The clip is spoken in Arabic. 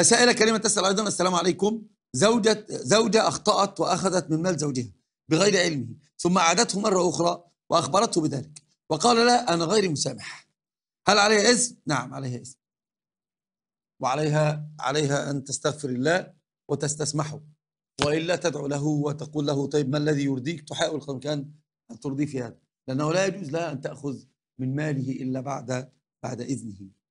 سائلة كريمة تسأل أيضا السلام عليكم زوجة زوجة أخطأت وأخذت من مال زوجها بغير علمه ثم عادته مرة أخرى وأخبرته بذلك وقال لا أنا غير مسامح هل عليها إذن؟ نعم عليها إذن وعليها عليها أن تستغفر الله وتستسمحه وإلا تدعو له وتقول له طيب ما الذي يرضيك تحاول كان أن ترضي في هذا لأنه لا يجوز لها أن تأخذ من ماله إلا بعد بعد إذنه